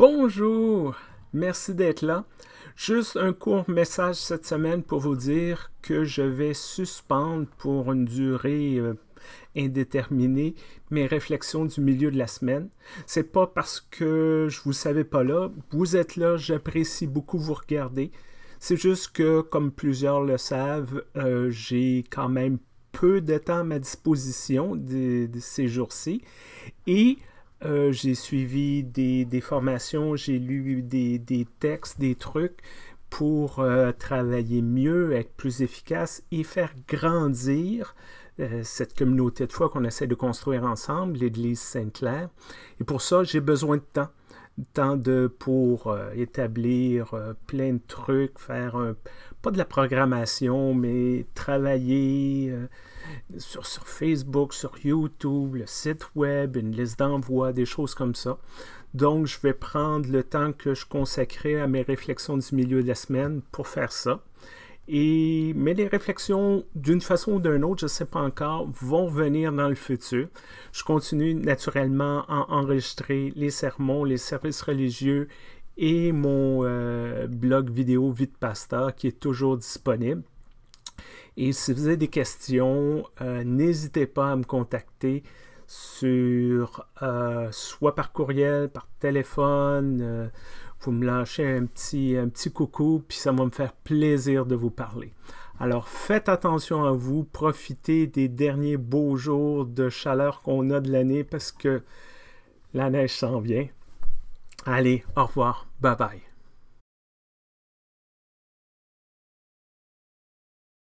Bonjour, merci d'être là. Juste un court message cette semaine pour vous dire que je vais suspendre pour une durée euh, indéterminée mes réflexions du milieu de la semaine. C'est pas parce que je vous savais pas là, vous êtes là, j'apprécie beaucoup vous regarder. C'est juste que, comme plusieurs le savent, euh, j'ai quand même peu de temps à ma disposition de ces jours-ci. Et euh, j'ai suivi des, formations, j'ai lu des, textes, des trucs pour euh, travailler mieux, être plus efficace et faire grandir euh, cette communauté de foi qu'on essaie de construire ensemble, l'Église Sainte-Claire. Et pour ça, j'ai besoin de temps temps de, pour euh, établir euh, plein de trucs, faire un, pas de la programmation, mais travailler euh, sur, sur, Facebook, sur YouTube, le site web, une liste d'envoi, des choses comme ça. Donc, je vais prendre le temps que je consacrais à mes réflexions du milieu de la semaine pour faire ça mais les réflexions, d'une façon ou d'une autre, je ne sais pas encore, vont venir dans le futur. Je continue naturellement à enregistrer les sermons, les services religieux et mon euh, blog vidéo Vite pasteur » qui est toujours disponible. Et si vous avez des questions, euh, n'hésitez pas à me contacter sur euh, soit par courriel, par téléphone vous me lâchez un petit, un coucou, puis ça va me faire plaisir de vous parler. Alors faites attention à vous, profitez des derniers beaux jours de chaleur qu'on a de l'année parce que la neige s'en vient. Allez, au revoir, bye bye.